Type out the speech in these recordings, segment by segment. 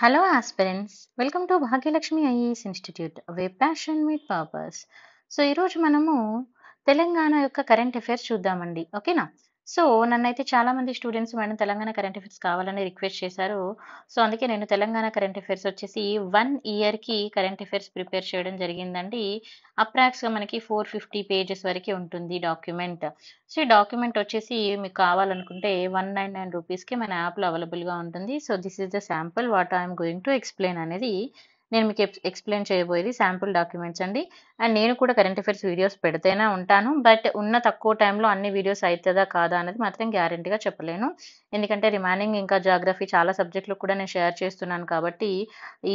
Hello aspirants welcome to Bhagyalakshmi IAS institute way passion meet purpose so ఈరోజు మనము తెలంగాణ యొక్క current affairs చూద్దామండి ఓకేనా సో నన్నైతే చాలామంది students madam Telangana current affairs కావాలని రిక్వెస్ట్ చేశారు సో అందుకే నేను తెలంగాణ కరెంట్ అఫేర్స్ వచ్చేసి వన్ ఇయర్కి కరెంట్ అఫైర్స్ ప్రిపేర్ చేయడం జరిగిందండి అప్రాక్స్గా మనకి ఫోర్ ఫిఫ్టీ పేజెస్ వరకు ఉంటుంది డాక్యుమెంట్ సో ఈ డాక్యుమెంట్ వచ్చేసి మీకు కావాలనుకుంటే వన్ నైన్ నైన్ రూపీస్కి మన యాప్లో అవైలబుల్గా ఉంటుంది so this is the sample what I'm going to explain అనేది నేను మీకు ఎక్స్ప్లెయిన్ చేయబోయేది శాంపుల్ డాక్యుమెంట్స్ అండి అండ్ నేను కూడా కరెంట్ అఫైర్స్ వీడియోస్ పెడితేనే ఉంటాను బట్ ఉన్న తక్కువ టైంలో అన్ని వీడియోస్ అవుతుందా కాదా అనేది మాత్రం గ్యారంటీగా చెప్పలేను ఎందుకంటే రిమైనింగ్ ఇంకా జాగ్రఫీ చాలా సబ్జెక్టులు కూడా నేను షేర్ చేస్తున్నాను కాబట్టి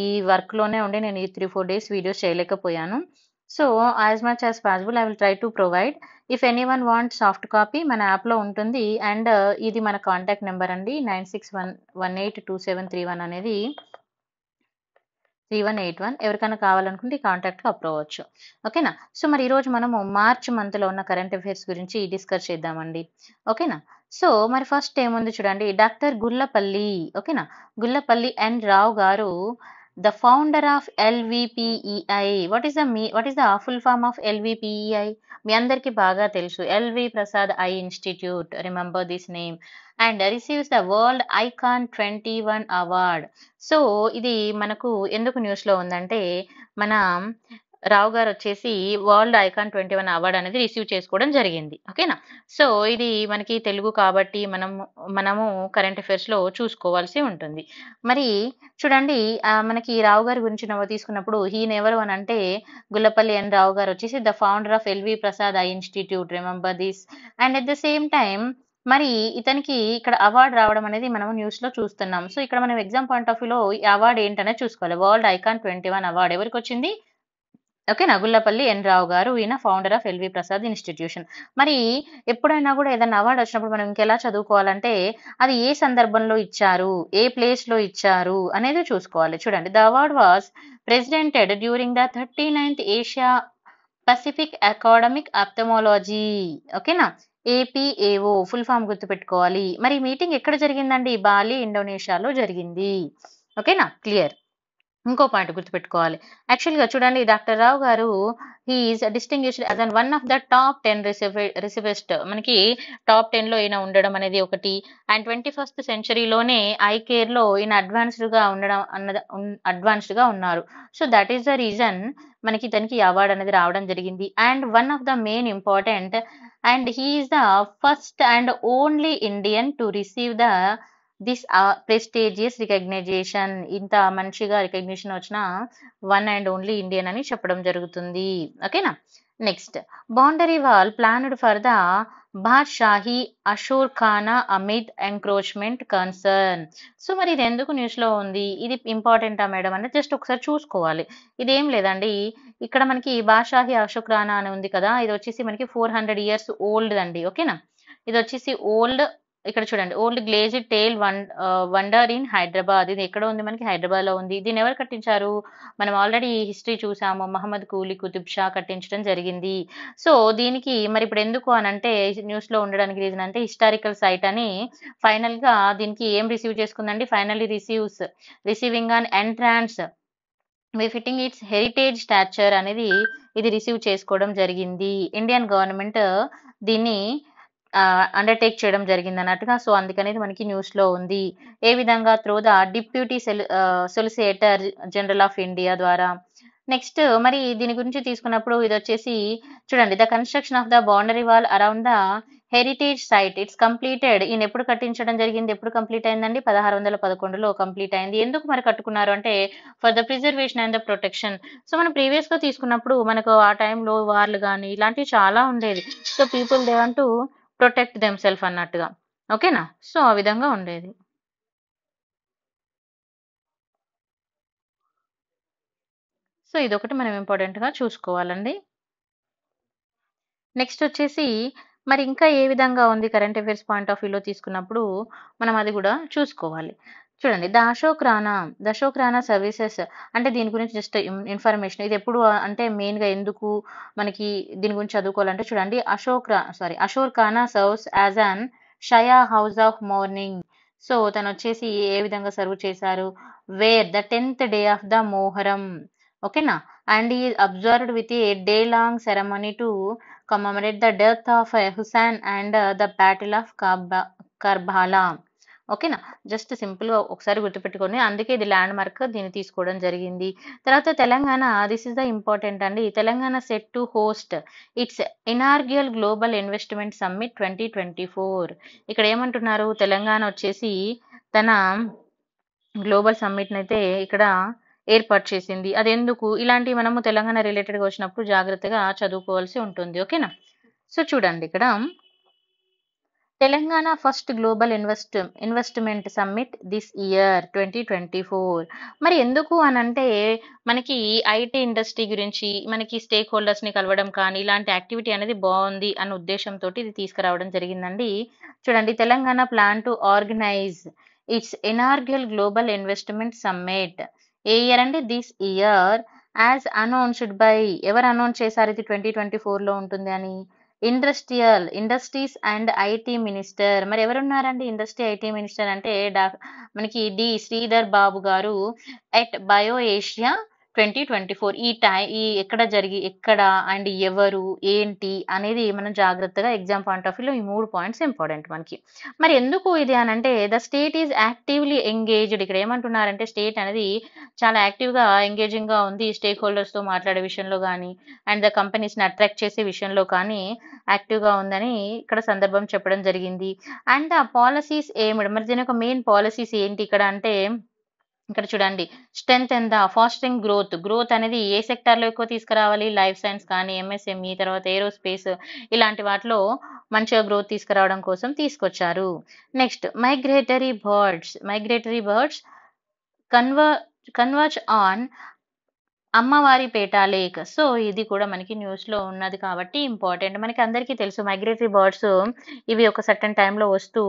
ఈ వర్క్లోనే ఉండి నేను ఈ త్రీ ఫోర్ డేస్ వీడియోస్ చేయలేకపోయాను so as much as possible I will try to provide if any one want soft copy మన యాప్లో ఉంటుంది అండ్ uh, ఇది మన కాంటాక్ట్ నెంబర్ అండి nine six one one eight two seven three one అనేది three one eight one ఎవరికైనా కావాలనుకుంటే ఈ కాంటాక్ట్లో అప్రూవ్ అవ్వచ్చు ఓకేనా సో మరి ఈరోజు మనము మార్చ్ మంత్లో ఉన్న కరెంట్ అఫైర్స్ గురించి డిస్కస్ చేద్దామండి ఓకేనా సో మరి ఫస్ట్ ఏముంది చూడండి డాక్టర్ గుల్లపల్లి ఓకేనా గుల్లపల్లి అండ్ రావు గారు the founder of LVPEI. What is the what is the full form of LVPEI? మీ అందరికీ బాగా తెలుసు LV Prasad eye institute remember this name and receives the world icon twenty one award so ఇది మనకు ఎందుకు న్యూస్లో ఉందంటే మన రావు గారు వచ్చేసి world icon twenty one award అనేది రిసీవ్ చేసుకోవడం జరిగింది ఓకేనా సో ఇది మనకి తెలుగు కాబట్టి మనం మనము కరెంట్ అఫైర్స్లో చూసుకోవాల్సి ఉంటుంది మరి చూడండి మనకి రావు గారి గురించి నవ్వు తీసుకున్నప్పుడు హీ నెవర్ వన్ అంటే గుల్లపల్లి ఎన్ రావు గారు వచ్చేసి the founder of LV Prasad eye institute remember this and at the same time మరి ఇతనికి ఇక్కడ అవార్డు రావడం అనేది మనం న్యూస్ లో చూస్తున్నాం సో ఇక్కడ మనం ఎగ్జామ్ పాయింట్ ఆఫ్ వ్యూలో ఈ అవార్డు ఏంటనే చూసుకోవాలి world icon twenty one award ఎవరికి వచ్చింది ఓకే నగుల్లపల్లి ఎన్ రావు గారు ఈయన founder of LV Prasad institution మరి ఎప్పుడైనా కూడా ఏదైనా అవార్డు వచ్చినప్పుడు మనం ఇంకెలా చదువుకోవాలంటే అది ఏ సందర్భంలో ఇచ్చారు ఏ ప్లేస్లో ఇచ్చారు అనేది చూసుకోవాలి చూడండి the award was presented during the thirty ninth Asia Pacific academic ophthalmology ఓకేనా ఏపీఏఓ ఫుల్ ఫామ్ గుర్తుపెట్టుకోవాలి మరి మీటింగ్ ఎక్కడ జరిగిందండి బాలి ఇండోనేషియాలో జరిగింది ఓకేనా క్లియర్ ఇంకో పాయింట్ గుర్తుపెట్టుకోవాలి యాక్చువల్గా చూడండి doctor Rao garu he's distinguished as one of the top ten receive receivers మనకి టాప్ టెన్లో ఈయన ఉండడం అనేది ఒకటి అండ్ ట్వంటీ ఫస్ట్ సెంచరీలోనే ఐ కేర్లో ఈయన అడ్వాన్స్డ్గా ఉండడం అన్నది అడ్వాన్స్డ్గా ఉన్నారు so that is the reason మనకి ఇతనికి అవార్డు అనేది రావడం జరిగింది and one of the main important and he's the first and only Indian to receive the this prestigious recognition ఇంత మంచిగా రికగ్నిషన్ వచ్చిన వన్ అండ్ ఓన్లీ ఇండియన్ అని చెప్పడం జరుగుతుంది ఓకేనా next boundary wall planned for the Shahi Ashur Khana amid encroachment concern so మరి ఇది ఎందుకు న్యూస్లో ఉంది ఇది ఇంపార్టెంటా మేడం అంటే జస్ట్ ఒకసారి చూసుకోవాలి ఇదేం లేదండి ఇక్కడ మనకి బాద్షాహి అశోక్ ఖానా అని ఉంది కదా ఇది వచ్చేసి మనకి ఫోర్ హండ్రెడ్ ఇయర్స్ ఓల్డ్ అండి ఓకేనా ఇది వచ్చేసి ఓల్డ్ ఇక్కడ చూడండి old glaze tale one wonder in Hyderabad ఇది ఎక్కడ ఉంది మనకి హైదరాబాద్ లో ఉంది దీన్ని ఎవరు కట్టించారు మనం ఆల్రెడీ హిస్టరీ చూసాము మహమ్మద్ కూలీ కుతుబ్ షా కట్టించడం జరిగింది సో దీనికి మరి ఇప్పుడు ఎందుకు అని అంటే న్యూస్ లో ఉండడానికి రీజన్ అంటే హిస్టారికల్ సైట్ అని ఫైనల్ గా దీనికి ఏం రిసీవ్ చేసుకుందండి finally receives receiving on entrance fitting it's heritage stature అనేది ఇది రిసీవ్ చేసుకోవడం జరిగింది ఇండియన్ గవర్నమెంట్ దీన్ని అండర్టేక్ చేయడం జరిగింది అన్నట్టుగా సో అందుకనేది మనకి న్యూస్లో ఉంది ఏ విధంగా through the deputy cell solicitor general of India ద్వారా నెక్స్ట్ మరి దీని గురించి తీసుకున్నప్పుడు ఇది వచ్చేసి చూడండి the construction of the boundary wall around the heritage site it's completed ఈయన ఎప్పుడు కట్టించడం జరిగింది ఎప్పుడు కంప్లీట్ అయిందండి పదహారు వందల పదకొండులో కంప్లీట్ అయింది ఎందుకు మరి కట్టుకున్నారు అంటే for the preservation and the protection so మనం ప్రీవియస్ గా తీసుకున్నప్పుడు మనకు ఆ టైంలో వార్లు కానీ ఇలాంటివి చాలా ఉండేది so people they to protect them self అన్నట్టుగా ఓకేనా సో ఆ విధంగా ఉండేది సో ఇదొకటి మనం ఇంపార్టెంట్గా చూసుకోవాలండి నెక్స్ట్ వచ్చేసి మరి ఇంకా ఏ విధంగా ఉంది కరెంట్ అఫైర్స్ పాయింట్ ఆఫ్ వ్యూలో తీసుకున్నప్పుడు మనం అది కూడా చూసుకోవాలి చూడండి ద అశోక్రానా సర్వీసెస్ అంటే దీని గురించి జస్ట్ ఇన్ఫర్మేషన్ ఇది ఎప్పుడు అంటే మెయిన్గా ఎందుకు మనకి దీని గురించి చదువుకోవాలంటే చూడండి అశోక్రా sorry Ashurkhana serves as an Shia house of mourning so తను వచ్చేసి ఏ విధంగా సర్వ్ చేశారు where the tenth day of the Muharram ఓకేనా అండ్ ఈ observed with a day long ceremony to commemorate the death of Hussain and the battle of Karbala ఓకేనా just సింపుల్గా ఒకసారి గుర్తుపెట్టుకొని అందుకే ఇది ల్యాండ్ మార్క్ దీన్ని తీసుకోవడం జరిగింది తర్వాత Telangana this is the important అండి Telangana set to host its inaugural global investment summit twenty twenty four ఇక్కడ ఏమంటున్నారు తెలంగాణ వచ్చేసి తన గ్లోబల్ సమ్మిట్ని అయితే ఇక్కడ ఏర్పాటు చేసింది అదెందుకు ఇలాంటి మనము తెలంగాణ రిలేటెడ్గా వచ్చినప్పుడు జాగ్రత్తగా చదువుకోవాల్సి ఉంటుంది ఓకేనా సో చూడండి ఇక్కడ Telangana first global invest investment summit this year twenty twenty four మరి ఎందుకు అని అంటే మనకి ఐటీ ఇండస్ట్రీ గురించి మనకి స్టేక్ హోల్డర్స్ని కలవడం కానీ ఇలాంటి యాక్టివిటీ అనేది బాగుంది అన్న ఉద్దేశంతో ఇది తీసుకురావడం జరిగిందండి చూడండి Telangana plan to organise its inaugural global investment summit a year అండి this year as announced by ఎవరు అనౌన్స్ చేశారు ఇది ట్వంటీ ట్వంటీ ఫోర్లో ఉంటుంది అని industrial industries and IT minister మరి ఎవరున్నారండి ఇండస్ట్రీ ఐటీ మినిస్టర్ అంటే డా మనకి D Sridhar Babu garu at bio Asia twenty twenty four ఈ టై ఈ ఎక్కడ జరిగి ఎక్కడ అండ్ ఎవరు ఏంటి అనేది మనం జాగ్రత్తగా ఎగ్జామ్ పాయింట్ ఆఫ్ వ్యూలో ఈ మూడు పాయింట్స్ ఇంపార్టెంట్ మనకి మరి ఎందుకు ఇది అని అంటే the state is actively engaged ఇక్కడ ఏమంటున్నారంటే స్టేట్ అనేది చాలా యాక్టివ్గా ఎంగేజింగ్గా ఉంది స్టేక్ హోల్డర్స్తో మాట్లాడే విషయంలో కానీ అండ్ ద కంపెనీస్ని అట్రాక్ట్ చేసే విషయంలో కానీ యాక్టివ్గా ఉందని ఇక్కడ సందర్భం చెప్పడం జరిగింది అండ్ ఆ పాలసీస్ ఏమిడ మరి దీని యొక్క మెయిన్ పాలసీస్ ఏంటి ఇక్కడ అంటే ఇక్కడ చూడండి స్ట్రెంత్ ఎంత ఫాస్టింగ్ గ్రోత్ గ్రోత్ అనేది ఏ సెక్టార్లో ఎక్కువ తీసుకురావాలి లైఫ్ సైన్స్ కానీ ఎంఎస్ఎంఈ e, తర్వాత ఏరోస్పేస్ ఇలాంటి వాటిలో మంచిగా గ్రోత్ తీసుకురావడం కోసం తీసుకొచ్చారు next migratory birds migratory birds conver converge on Ammavaripeta lake so ఇది కూడా మనకి న్యూస్లో ఉన్నది కాబట్టి ఇంపార్టెంట్ మనకి అందరికీ తెలుసు మైగ్రేటరీ బర్డ్స్ ఇవి ఒక సర్టన్ టైంలో వస్తూ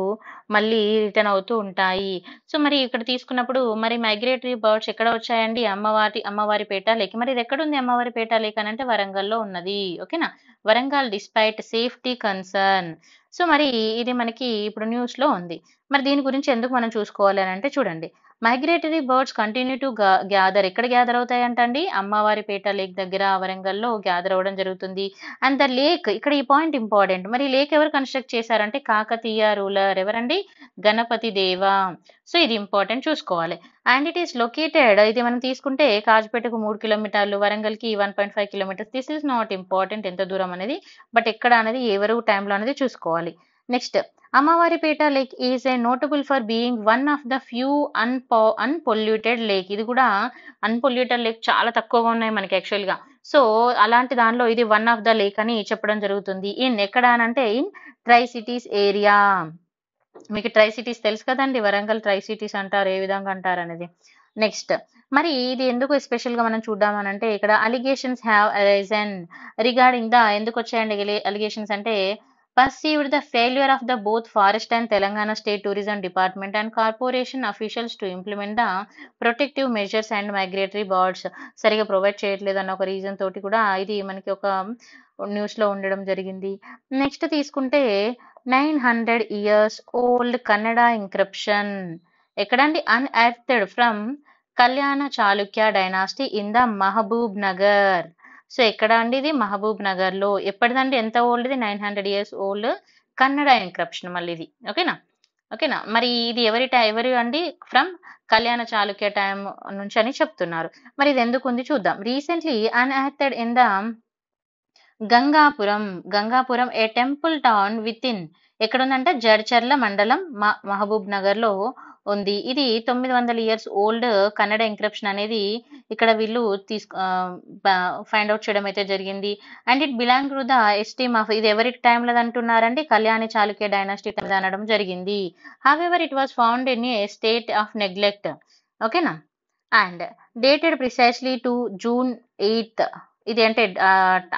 మళ్ళీ రిటర్న్ అవుతూ ఉంటాయి సో మరి ఇక్కడ తీసుకున్నప్పుడు మరి మైగ్రేటరీ బర్డ్స్ ఎక్కడ వచ్చాయండి అమ్మవారి అమ్మవారి పేట లేక్ మరి ఇది ఎక్కడుంది అమ్మవారి పేట లేక్ అని అంటే వరంగల్లో ఉన్నది ఓకేనా Warangal despite safety concern so మరి ఇది మనకి ఇప్పుడు న్యూస్లో ఉంది మరి దీని గురించి ఎందుకు మనం చూసుకోవాలి అని అంటే చూడండి migratory birds continue to gather ఎక్కడ గ్యాదర్ అవుతాయంటండి అమ్మవారి పేట లేక్ దగ్గర వరంగల్లో గ్యాదర్ అవ్వడం జరుగుతుంది అండ్ ద లేక్ ఇక్కడ ఈ పాయింట్ ఇంపార్టెంట్ మరి లేక్ ఎవరు కన్స్ట్రక్ట్ చేశారంటే కాకతీయ రూలర్ ఎవరండి గణపతి దేవ సో ఇది ఇంపార్టెంట్ చూసుకోవాలి అండ్ ఇట్ ఈస్ లొకేటెడ్ ఇది మనం తీసుకుంటే కాజ్పేటకు మూడు కిలోమీటర్లు వరంగల్కి one point five kilometres this is not important ఎంత దూరం అనేది బట్ ఎక్కడ అనేది ఎవరు టైంలో అనేది చూసుకోవాలి next Ammavaripeta lake is a notable for being one of the few unpo unpolluted lake ఇది కూడా అన్పొల్యూటెడ్ లేక్ చాలా తక్కువగా ఉన్నాయి మనకి యాక్చువల్గా సో అలాంటి దానిలో ఇది వన్ ఆఫ్ ద లేక్ అని చెప్పడం జరుగుతుంది ఇన్ ఎక్కడ అనంటే ఇన్ ట్రై సిటీస్ ఏరియా మీకు ట్రై సిటీస్ తెలుసు కదండి వరంగల్ ట్రై సిటీస్ అంటారు ఏ విధంగా అంటారు అనేది నెక్స్ట్ మరి ఇది ఎందుకు స్పెషల్ గా మనం చూద్దామనంటే ఇక్కడ allegations have risen regarding the ఎందుకు వచ్చాయండి అలిగేషన్స్ అంటే perceived the failure of the both forest and Telangana state tourism department and corporation officials to implement the protective measures and migratory birds సరిగా ప్రొవైడ్ చేయట్లేదు అన్న ఒక రీజన్ తోటి కూడా ఇది మనకి ఒక న్యూస్లో ఉండడం జరిగింది నెక్స్ట్ తీసుకుంటే nine hundred years old Kannada inscription ఎక్కడండి unearthed from Kalyana Chalukya dynasty in the Mahbubnagar so ఎక్కడ అండి ఇది మహబూబ్ నగర్లో ఎప్పటిదండి ఎంత ఓల్డ్ ఇది nine hundred years old Kannada inscription మళ్ళీ ఇది ఓకేనా ఓకేనా మరి ఇది ఎవరి ఎవరు అండి ఫ్రమ్ కళ్యాణ చాళుక్య టైం నుంచి అని చెప్తున్నారు మరి ఇది ఎందుకు ఉంది చూద్దాం recently unearthed in the Gangapuram Gangapuram a temple town within ఎక్కడుందంటే జడ్చర్ల మండలం మహబూబ్ నగర్లో ఉంది ఇది తొమ్మిది వందల ఇయర్స్ ఓల్డ్ కన్నడ ఎంక్రిప్షన్ అనేది ఇక్కడ వీళ్ళు తీసు ఫైండ్ అవుట్ చేయడం అయితే జరిగింది and it belong to the esteem of ఇది ఎవరి టైంలో అంటున్నారండి కళ్యాణి చాళుక్య డైనాసిటీ టైం అనడం జరిగింది however it was found in a state of neglect ఓకేనా and dated precisely to June eighth ఇది అంటే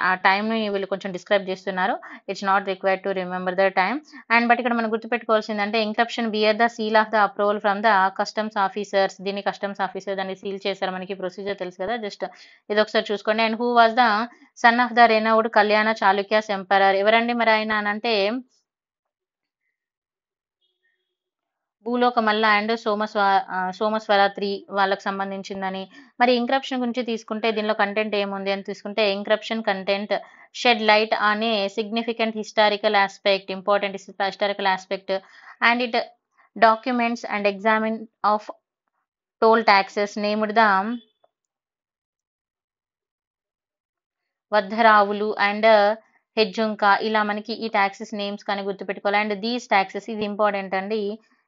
ఆ టైంని వీళ్ళు కొంచెం డిస్క్రైబ్ చేస్తున్నారు it's not required to remember the time and but ఇక్కడ మనం గుర్తుపెట్టుకోవాల్సిందంటే inscription bear the seal of the approval from the customs officers దీన్ని కస్టమ్స్ ఆఫీసర్ దాన్ని సీల్ చేశారు మనకి ప్రొసీజర్ తెలుసు కదా జస్ట్ ఇది ఒకసారి చూసుకోండి and who was the son of the renowned Kalyana Chalukyas emperor ఎవరండి మరి ఆయన అంటే భూలోకమల్ల అండ్ సోమస్వ సోమస్వర త్రీ వాళ్ళకి సంబంధించిందని మరి ఇంక్రప్షన్ గురించి తీసుకుంటే దీనిలో కంటెంట్ ఏముంది అని తీసుకుంటే ఇంక్రప్షన్ కంటెంట్ షెడ్ లైట్ అనే significant historical aspect important historical aspect and it documents and examine of toll taxes named the Vaddaravulu and Hejjunka ఇలా మనకి ఈ ట్యాక్సెస్ నేమ్స్ కానీ గుర్తుపెట్టుకోవాలి అండ్ దీస్ ట్యాక్సెస్ ఇది ఇంపార్టెంట్ అండి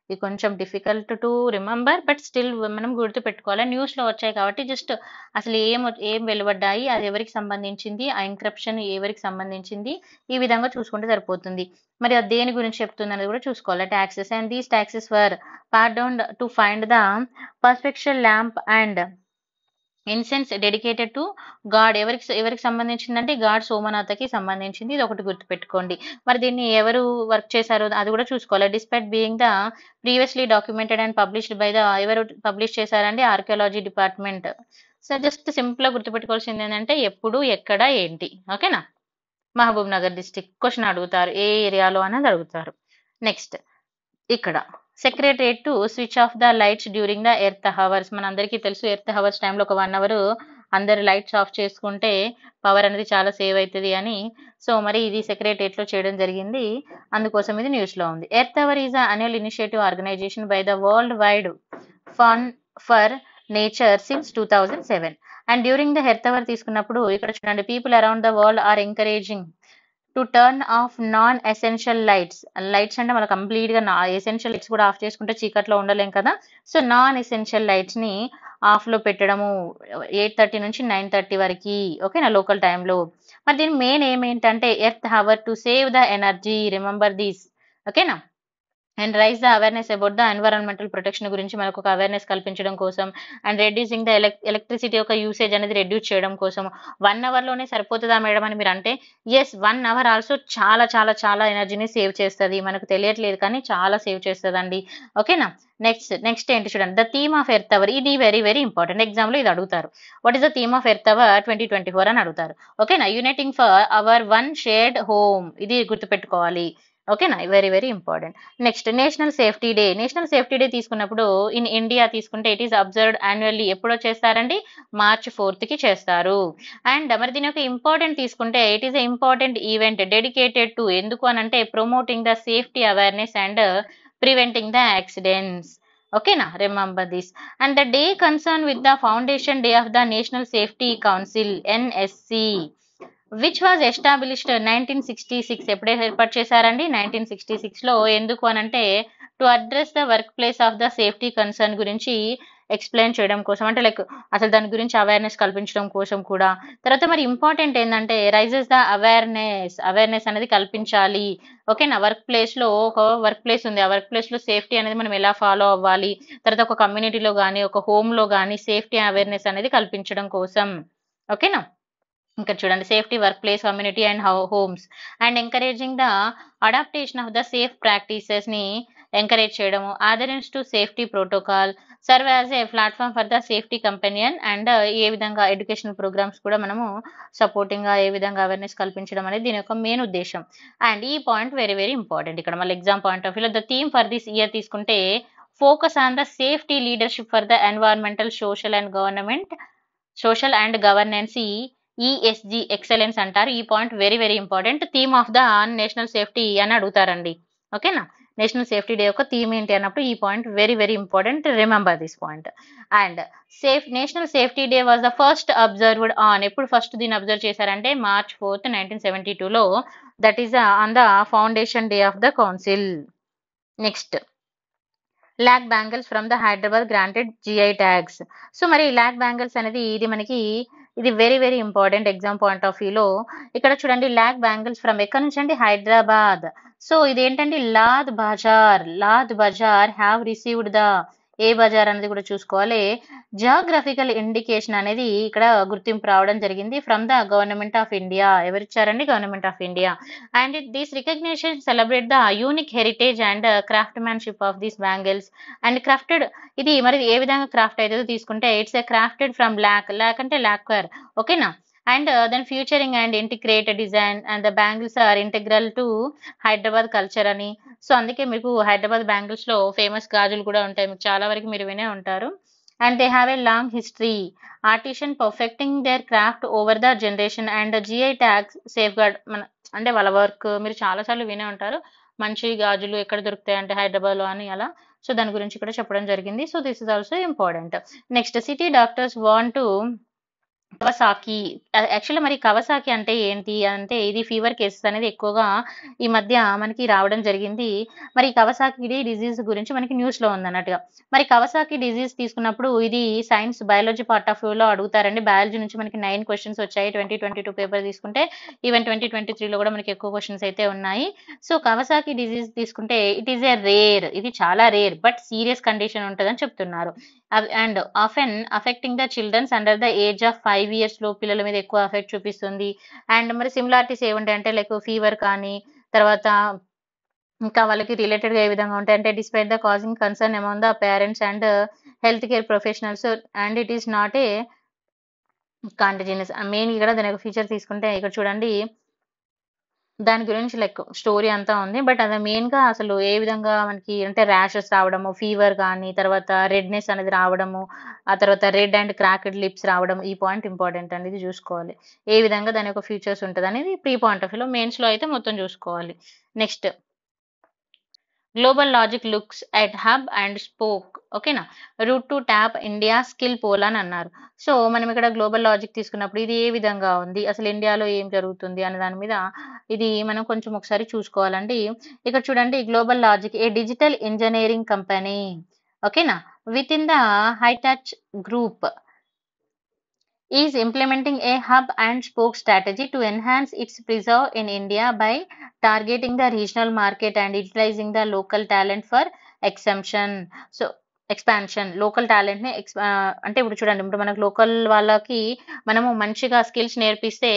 ఇది కొంచెం difficult to remember but still మనం గుర్తు పెట్టుకోవాలి న్యూస్లో వచ్చాయి కాబట్టి జస్ట్ అసలు ఏం ఏం వెలువడ్డాయి అది ఎవరికి సంబంధించింది ఆ ఇంక్రప్షన్ ఎవరికి సంబంధించింది ఈ విధంగా చూసుకుంటే సరిపోతుంది మరి అది దేని గురించి చెప్తుంది అనేది కూడా చూసుకోవాలి taxes and these taxes were part down to find the perfection lamp and incense dedicated to god ఎవరికి ఎవరికి సంబంధించిందంటే గాడ్ సోమనాథకి సంబంధించింది ఇది ఒకటి గుర్తుపెట్టుకోండి మరి దీన్ని ఎవరు వర్క్ చేశారో అది కూడా చూసుకోవాలి despite being the previously documented and published by the ఎవరు పబ్లిష్ చేశారండి ఆర్కియాలజీ డిపార్ట్మెంట్ సో జస్ట్ సింపుల్గా గుర్తుపెట్టుకోవాల్సింది ఏంటంటే ఎప్పుడు ఎక్కడ ఏంటి ఓకేనా మహబూబ్ నగర్ డిస్టిక్ క్వశ్చన్ అడుగుతారు ఏ ఏరియాలో అనేది అడుగుతారు నెక్స్ట్ ఇక్కడ secretariat to switch off the lights during the earth hours మన అందరికీ తెలుసు ఎర్త్ హవర్స్ టైంలో ఒక వన్ అవర్ అందరు లైట్స్ ఆఫ్ చేసుకుంటే పవర్ అనేది చాలా సేవ్ అవుతుంది అని సో మరి ఇది లో చేయడం జరిగింది అందుకోసం ఇది న్యూస్లో ఉంది earth hour is annual initiative organisation by the world wide fund for nature since two thousand seven and during the earth hour తీసుకున్నప్పుడు ఇక్కడ చూడండి people around the world are encouraging to turn off non essential lights lights అంటే మనం కంప్లీట్గా నా essential lights కూడా of చేసుకుంటే చీకట్లో ఉండలేం కదా సో నాన్ ఎసెన్షియల్ లైట్స్ ని ఆఫ్ లో పెట్టడము ఎయిట్ థర్టీ నుంచి నైన్ థర్టీ వరకు ఓకే నా లోకల్ టైంలో మరి దీని మెయిన్ ఏమేంటంటే earth hour to save the energy remember these ఓకేనా and rise the awareness about the environmental protection గురించి మనకు ఒక అవేర్నెస్ కల్పించడం కోసం అండ్ రెడ్యూసింగ్ ద ఎలక్ట్రిసిటీ యొక్క యూసేజ్ అనేది రెడ్యూస్ చేయడం కోసం వన్ అవర్లోనే సరిపోతుందా మేడం అని మీరు అంటే ఎస్ వన్ అవర్ ఆల్సో చాలా చాలా చాలా ఎనర్జీని సేవ్ చేస్తుంది మనకు తెలియట్లేదు కానీ చాలా సేవ్ చేస్తుందండి ఓకేనా నెక్స్ట్ నెక్స్ట్ ఏంటి చూడండి the theme of earth hour ఇది వెరీ వెరీ ఇంపార్టెంట్ ఎగ్జామ్లో ఇది అడుగుతారు what is the theme of earth hour twenty twenty four అని అడుగుతారు ఓకేనా uniting for our one shared home ఇది గుర్తుపెట్టుకోవాలి ఓకేనా very very important next national safety day national safety day తీసుకున్నప్పుడు ఇన్ ఇండియా తీసుకుంటే ఇట్ ఈస్ అబ్జర్వ్డ్ యాన్యువల్లీ ఎప్పుడో చేస్తారండి మార్చ్ ఫోర్త్ కి చేస్తారు అండ్ మరి దీని యొక్క ఇంపార్టెంట్ తీసుకుంటే it is a important event dedicated to ఎందుకు అని అంటే promoting the safety awareness and preventing the accidents ఓకేనా remember this and the day concern with the foundation day of the national safety council NSC which was established nineteen sixty six ఎప్పుడే ఏర్పాటు చేశారండి nineteen sixty సిక్స్లో ఎందుకు అనంటే to address the work place of the safety concern గురించి explain చేయడం కోసం అంటే లైక్ అసలు దాని గురించి అవేర్నెస్ కల్పించడం కోసం కూడా తర్వాత మరి ఇంపార్టెంట్ ఏంటంటే రైజెస్ ద అవేర్నెస్ అవేర్నెస్ అనేది కల్పించాలి ఓకే నా వర్క్ ప్లేస్లో ఒక వర్క్ ప్లేస్ ఉంది ఆ వర్క్ ప్లేస్లో సేఫ్టీ అనేది మనం ఎలా ఫాలో అవ్వాలి తర్వాత ఒక కమ్యూనిటీలో కానీ ఒక హోమ్లో కానీ సేఫ్టీ అవేర్నెస్ అనేది కల్పించడం కోసం ఓకేనా ఇంకా చూడండి safety work place community and homes and encouraging the adaptation of the safe practices ని ఎంకరేజ్ చేయడము adherence to safety protocol serve as a platform for the safety companion and ఏ విధంగా ఎడ్యుకేషన్ ప్రోగ్రామ్స్ కూడా మనము సపోర్టింగ్ గా ఏ విధంగా awareness కల్పించడం అనేది దీని యొక్క మెయిన్ ఉద్దేశం అండ్ ఈ పాయింట్ వెరీ వెరీ ఇంపార్టెంట్ ఇక్కడ మళ్ళీ exam point of view the theme for this year తీసుకుంటే focus on the safety leadership for the environmental social and government social and ఈ ఈఎస్జి e ఎక్సలెన్స్ అంటారు ఈ point very very important theme of the national safety అని అడుగుతారండి ఓకేనా national safety day యొక్క theme ఏంటి అన్నప్పుడు ఈ point very very important remember this point and safe national safety day was the first observed on ఎప్పుడు ఫస్ట్ దీన్ని observe చేశారంటే మార్చ్ ఫోర్త్ నైన్టీన్ సెవెంటీ టూలో that is on the foundation day of the council next lac bangles from the Hyderabad granted GI tags so మరి lac bangles అనేది ఇది మనకి ఇది very very important exam point of వ్యూలో ఇక్కడ చూడండి లాక్ బ్యాంగిల్స్ ఫ్రమ్ ఎక్కడ నుంచి అండి హైదరాబాద్ సో ఇది ఏంటండి Lad Bazaar Lad Bazaar have received the a bazaar అనేది కూడా చూసుకోవాలి జాగ్రఫికల్ ఇండికేషన్ అనేది ఇక్కడ గుర్తింపు రావడం జరిగింది from the government of India ఎవరిచ్చారండి government of India and this recognition celebrate the unique heritage and craftsmanship of these bangles and crafted ఇది మరి ఏ విధంగా క్రాఫ్ట్ అయితే తీసుకుంటే it's a crafted from lac lac అంటే ల్యాక్వేర్ ఓకేనా and then featuring and integrate design and the bangles are integral to Hyderabad culture అని so అందుకే మీకు హైదరాబాద్ లో ఫేమస్ గాజులు కూడా ఉంటాయి మీకు చాలా వరకు మీరు వినే ఉంటారు and they have a long history artisan perfecting their craft over the generation and GI tags safeguard మన అంటే వాళ్ళ వర్క్ మీరు చాలా సార్లు వినే ఉంటారు మంచి గాజులు ఎక్కడ దొరుకుతాయి అంటే హైదరాబాద్లో అని అలా సో దాని గురించి కూడా చెప్పడం జరిగింది so this is also important next city doctors want to Kawasaki actually మరి కవసాకి అంటే ఏంటి అంటే ఇది ఫీవర్ కేసెస్ అనేది ఎక్కువగా ఈ మధ్య మనకి రావడం జరిగింది మరి కవసాకి డిజీజ్ గురించి మనకి న్యూస్ లో ఉంది అన్నట్టుగా మరి కవసాకి డిజీజ్ తీసుకున్నప్పుడు ఇది సైన్స్ బయాలజీ పార్ట్ ఆఫ్ లో అడుగుతారండి బయాలజీ నుంచి మనకి నైన్ క్వశ్చన్స్ వచ్చాయి ట్వంటీ ట్వంటీ టూ పేపర్ తీసుకుంటే ఈవెన్ ట్వంటీ ట్వంటీ త్రీలో కూడా మనకి ఎక్కువ క్వశ్చన్స్ అయితే ఉన్నాయి సో కవసాకి డిజీజ్ తీసుకుంటే ఇట్ ఈస్ ఏ రేర్ ఇది చాలా రేర్ బట్ సీరియస్ కండిషన్ ఉంటుందని చెప్తున్నారు and often affecting the childrens under the age of five years లో పిల్లల మీద ఎక్కువ ఎఫెక్ట్ చూపిస్తుంది అండ్ మరి సిమిలారిటీస్ ఏముంటాయి అంటే లైక్ ఫీవర్ కానీ తర్వాత ఇంకా వాళ్ళకి రిలేటెడ్ గా ఏ విధంగా ఉంటాయి అంటే despite the causing concern amount the parents and health care professionals and it is not a contagious main ఇక్కడ దాని యొక్క ఫీచర్ తీసుకుంటే ఇక్కడ చూడండి దాని గురించి లైక్ స్టోరీ అంతా ఉంది బట్ అది మెయిన్ గా అసలు ఏ విధంగా మనకి అంటే ర్యాషెస్ రావడము ఫీవర్ కానీ తర్వాత రెడ్నెస్ అనేది రావడము ఆ తర్వాత రెడ్ అండ్ క్రాకెడ్ లిప్స్ రావడం ఈ పాయింట్ ఇంపార్టెంట్ అనేది చూసుకోవాలి ఏ విధంగా దాని యొక్క ఫ్యూచర్స్ ఉంటుంది అనేది ప్రీ పాయింట్ ఆఫ్ వ్యూలో మెయిన్స్ లో అయితే మొత్తం చూసుకోవాలి next GlobalLogic looks at hub and spoke ఓకేనా route to tap India skill pool అని అన్నారు సో మనం ఇక్కడ గ్లోబల్ లాజిక్ తీసుకున్నప్పుడు ఇది ఏ విధంగా ఉంది అసలు ఇండియాలో ఏం జరుగుతుంది అనే దాని మీద ఇది మనం కొంచెం ఒకసారి చూసుకోవాలండి ఇక్కడ చూడండి GlobalLogic a digital engineering company ఓకేనా with in the Hitachi group is implementing a hub and spoke strategy to enhance its preserve in India by targeting the regional market and utilizing the local talent for exemption. So expansion local టాలెంట్ని ex అంటే ఇప్పుడు చూడండి ఇప్పుడు మనకు local వాళ్ళకి మనము మంచిగా skills నేర్పిస్తే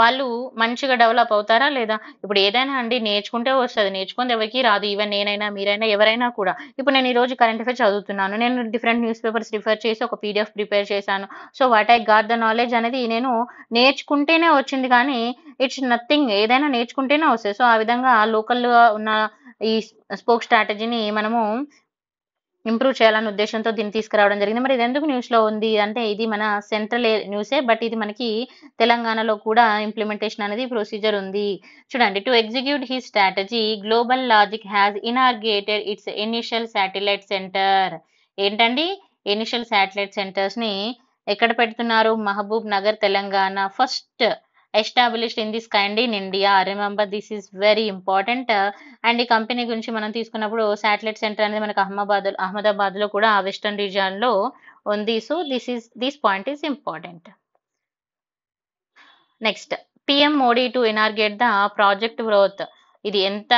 వాళ్ళు మంచిగా డెవలప్ అవుతారా లేదా ఇప్పుడు ఏదైనా అండి నేర్చుకుంటే వస్తుంది నేర్చుకుంది ఎవరికి రాదు ఈవెన్ నేనైనా మీరైనా ఎవరైనా కూడా ఇప్పుడు నేను ఈరోజు కరెంట్ అఫేర్ చదువుతున్నాను నేను డిఫరెంట్ న్యూస్ పేపర్స్ రిఫర్ చేసి ఒక పీడిఎఫ్ ప్రిపేర్ చేశాను so what I got the knowledge అనేది నేను నేర్చుకుంటేనే వచ్చింది కానీ ఇట్స్ నథింగ్ ఏదైనా నేర్చుకుంటేనే వస్తుంది సో ఆ విధంగా లోకల్గా ఉన్న ఈ స్పోక్ స్ట్రాటజీని మనము ఇంప్రూవ్ చేయాలనే ఉద్దేశంతో దీన్ని తీసుకురావడం జరిగింది మరి ఇది ఎందుకు న్యూస్లో ఉంది అంటే ఇది మన సెంట్రల్ న్యూసే బట్ ఇది మనకి తెలంగాణలో కూడా ఇంప్లిమెంటేషన్ అనేది ప్రొసీజర్ ఉంది చూడండి to execute he strategy GlobalLogic has inaugurated its initial satellite centre ఏంటండి ఇనిషియల్ శాటిలైట్ సెంటర్స్ని ఎక్కడ పెడుతున్నారు Mahabubnagar Telangana first established in the స్కైండ్ in India remember this is very important and ఈ కంపెనీ గురించి మనం తీసుకున్నప్పుడు శాటిలైట్ సెంటర్ అనేది మనకు అహ్మదాబాద్ లో కూడా వెస్టర్న్ లో ఉంది so this is this point is important next PM Modi to inaugurate the project growth ఇది ఎంత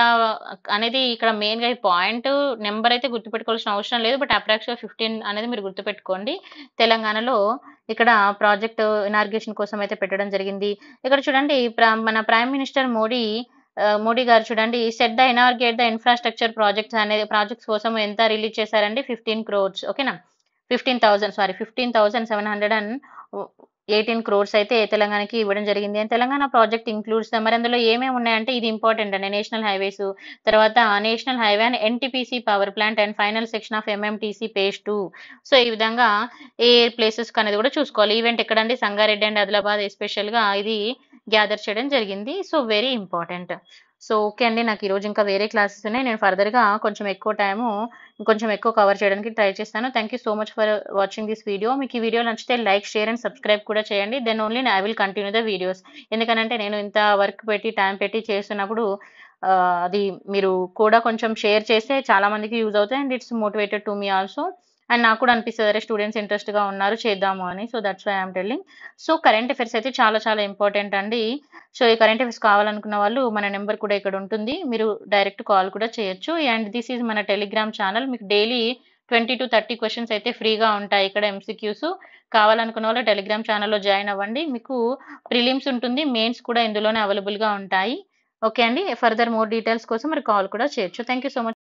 అనేది ఇక్కడ మెయిన్ గా పాయింట్ నెంబర్ అయితే గుర్తుపెట్టుకోవాల్సిన అవసరం లేదు బట్ అప్రాక్స్ గా ఫిఫ్టీన్ అనేది మీరు గుర్తుపెట్టుకోండి తెలంగాణలో ఇక్కడ ప్రాజెక్ట్ ఇనార్గేషన్ కోసం అయితే పెట్టడం జరిగింది ఇక్కడ చూడండి మన ప్రైమ్ మినిస్టర్ మోడీ మోడీ గారు చూడండి set the inaugurate the infrastructure projects అనే ప్రాజెక్ట్స్ కోసం ఎంత రిలీజ్ చేశారండి ఫిఫ్టీన్ క్రోర్స్ ఓకేనా fifteen thousand sorry fifteen thousand seven hundred and eighteen crores అయితే తెలంగాణకి ఇవ్వడం జరిగింది అండ్ తెలంగాణ ప్రాజెక్ట్ ఇంక్లూడ్స్ మరి అందులో ఏమేమి ఉన్నాయంటే ఇది ఇంపార్టెంట్ అండి నేషనల్ హైవేస్ తర్వాత national highway and NTPC power plant and final section of MMTC page two so ఈ విధంగా ఏ ప్లేసెస్ అనేది కూడా చూసుకోవాలి ఈవెంట్ ఎక్కడండి సంగారెడ్డి అండ్ ఆదిలాబాద్ ఎస్పెషల్గా ఇది గ్యాదర్ చేయడం జరిగింది so very important so okay అండి నాకు ఈరోజు ఇంకా వేరే క్లాసెస్ ఉన్నాయి నేను ఫర్దర్గా కొంచెం ఎక్కువ టైము ఇంకొంచెం ఎక్కువ కవర్ చేయడానికి ట్రై చేస్తాను thank you so much for watching this video మీకు ఈ వీడియో నచ్చితే లైక్ షేర్ అండ్ సబ్స్క్రైబ్ కూడా చేయండి then only I will continue the videos ఎందుకంటే నేను ఇంత వర్క్ పెట్టి టైం పెట్టి చేస్తున్నప్పుడు అది మీరు కూడా కొంచెం షేర్ చేస్తే చాలామందికి యూజ్ అవుతాయి and it's motivated to me also and నాకు కూడా అనిపిస్తుంది అరే స్టూడెంట్స్ ఇంట్రెస్ట్గా ఉన్నారు చేద్దాము అని so that's why I'm telling so current affairs అయితే చాలా చాలా ఇంపార్టెంట్ అండి సో ఈ కరెంట్ అఫేర్స్ కావాలనుకున్న వాళ్ళు మన నెంబర్ కూడా ఇక్కడ ఉంటుంది మీరు డైరెక్ట్ కాల్ కూడా చేయొచ్చు అండ్ దిస్ ఈజ్ మన టెలిగ్రామ్ ఛానల్ మీకు daily twenty to thirty questions అయితే ఫ్రీగా ఉంటాయి ఇక్కడ ఎంసీక్యూస్ కావాలనుకున్న వాళ్ళు టెలిగ్రామ్ ఛానల్లో జాయిన్ అవ్వండి మీకు ప్రిలిమ్స్ ఉంటుంది మెయిన్స్ కూడా ఇందులోనే అవైలబుల్గా ఉంటాయి ఓకే అండి ఫర్దర్ మోర్ డీటెయిల్స్ కోసం మీరు కాల్ కూడా చేయొచ్చు థ్యాంక్ యూ సో మచ్